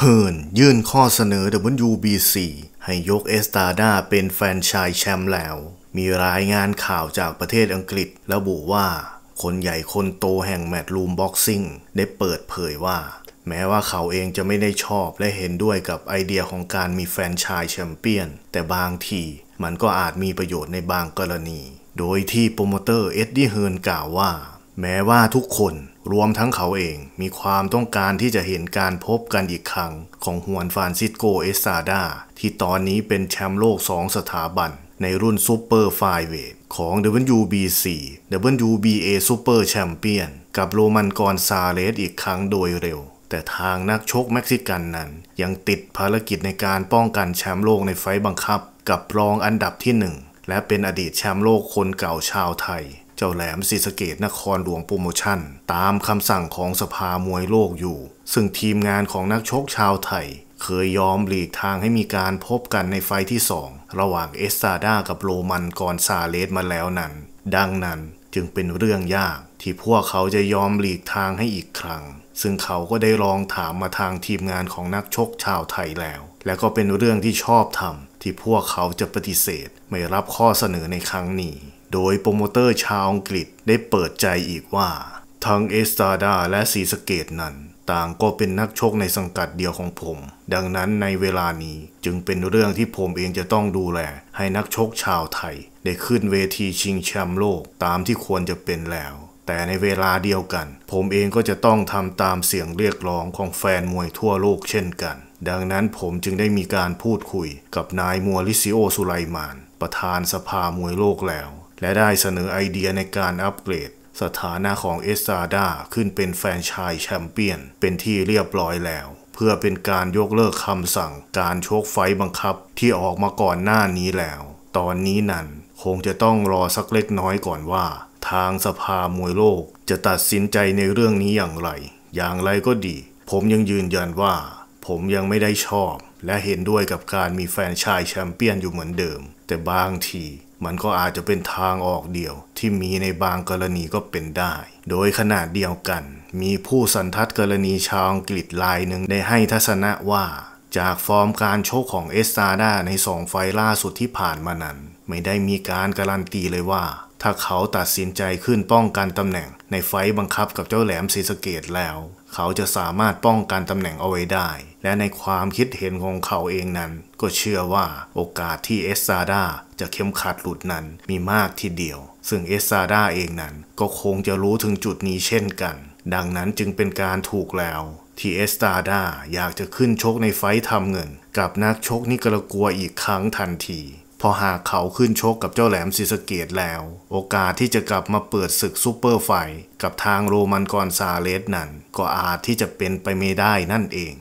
เฮิร์นยื่นข้อเสนอ WBC ให้ยกเอสตาดาเป็นแฟนชายแชมป์แล้ว มีรายงานข่าวจากประเทศอังกฤษ ระบุว่า คนใหญ่คนโตแห่งแมตลูมบ็อกซิ่งได้เปิดเผยว่า แม้ว่าเขาเองจะไม่ได้ชอบและเห็นด้วยกับไอเดียของการมีแฟนชายแชมเปี้ยน แต่บางทีมันก็อาจมีประโยชน์ในบางกรณี โดยที่โปรโมเตอร์เอ็ดดี้เฮิร์นกล่าวว่าแม้ว่าทุกคนรวมทั้งเขาเองมีความต้องการที่จะเห็นการพบกันอีกครั้งของฮวนฟานซิสโกเอสซาดา ที่ตอนนี้เป็นแชมป์โลก 2 สถาบันในรุ่นซูเปอร์ไฟเวทของ WBC WBA ซูเปอร์แชมเปียน กับโรมันกอนซาเลสอีกครั้งโดยเร็ว แต่ทางนักชกเม็กซิกันนั้นยังติดภารกิจในการป้องกันแชมป์โลกในไฟบังคับกับรองอันดับที่ 1 และเป็นอดีตแชมป์โลกคนเก่าชาวไทยเจ้าแหลมศรีสเกตนครหลวงโปรโมชั่น ตามคำสั่งของสภามวยโลกอยู่ ซึ่งทีมงานของนักชกชาวไทย เคยยอมหลีกทางให้มีการพบกันในไฟที่สองระหว่างเอสซาด้ากับโรมันกอนซาเลสมาแล้วนั้น ดังนั้นจึงเป็นเรื่องยาก ที่พวกเขาจะยอมหลีกทางให้อีกครั้งซึ่งเขาก็ได้ลองถามมาทางทีมงานของนักชกชาวไทยแล้ว และก็เป็นเรื่องที่ชอบทำที่พวกเขาจะปฏิเสธ ไม่รับข้อเสนอในครั้งนี้โดยโปรโมเตอร์ชาวอังกฤษได้เปิดใจอีกว่า ทั้งเอสตาดาและสีสเกตนั้น ต่างก็เป็นนักชกในสังกัดเดียวของผม ดังนั้นในเวลานี้จึงเป็นเรื่องที่ผมเองจะต้องดูแล ให้นักชกชาวไทย ได้ขึ้นเวทีชิงแชมป์โลกตามที่ควรจะเป็นแล้ว แต่ในเวลาเดียวกัน ผมเองก็จะต้องทำตามเสียงเรียกร้องของแฟนมวยทั่วโลกเช่นกัน ดังนั้นผมจึงได้มีการพูดคุย กับนายมัวลิซิโอ สุไลมาน ประธานสภามวยโลกแล้วและได้เสนอไอเดียในการอัปเกรดสถานะของเอสซาดาขึ้นเป็นแฟนชายแชมเปี้ยน เป็นที่เรียบร้อยแล้ว เพื่อเป็นการยกเลิกคำสั่งการโชกไฟบังคับที่ออกมาก่อนหน้านี้แล้ว ตอนนี้นั้น คงจะต้องรอสักเล็กน้อยก่อนว่า ทางสภามวยโลกจะตัดสินใจในเรื่องนี้อย่างไร อย่างไรก็ดี ผมยังยืนยันว่า ผมยังไม่ได้ชอบ และเห็นด้วยกับการมีแฟนชายแชมเปี้ยนอยู่เหมือนเดิม แต่บางทีมันก็อาจจะเป็นทางออกเดียว ที่มีในบางกรณีก็เป็นได้ โดยขนาดเดียวกัน มีผู้สันทัดกรณีชาวอังกฤษรายหนึ่งได้ให้ทัศนะว่า จากฟอร์มการโชคของเอสตาดาในสองไฟล่าสุดที่ผ่านมานั้น ไม่ได้มีการการันตีเลยว่าถ้าเขาตัดสินใจขึ้นป้องกันตำแหน่งในไฟบังคับกับเจ้าแหลมศรีสะเกดแล้ว เขาจะสามารถป้องกันตำแหน่งเอาไว้ได้ และในความคิดเห็นของเขาเองนั้นก็เชื่อว่าโอกาสที่เอสซาดาจะเข้มขัดหลุดนั้น มีมากทีเดียวซึ่งเอสซาดาเองนั้นก็คงจะรู้ถึงจุดนี้เช่นกัน ดังนั้นจึงเป็นการถูกแล้ว ที่เอสตาดาอยากจะขึ้นชกในไฟท์ทำเงินกับนักชกนิกรากัวอีกครั้งทันทีพอหากเขาขึ้นชกกับเจ้าแหลมซิสเกตแล้ว โอกาสที่จะกลับมาเปิดศึกซูเปอร์ไฟกับทางโรมันกอนซาเลสนั้นก็อาจที่จะเป็นไปไม่ได้นั่นเอง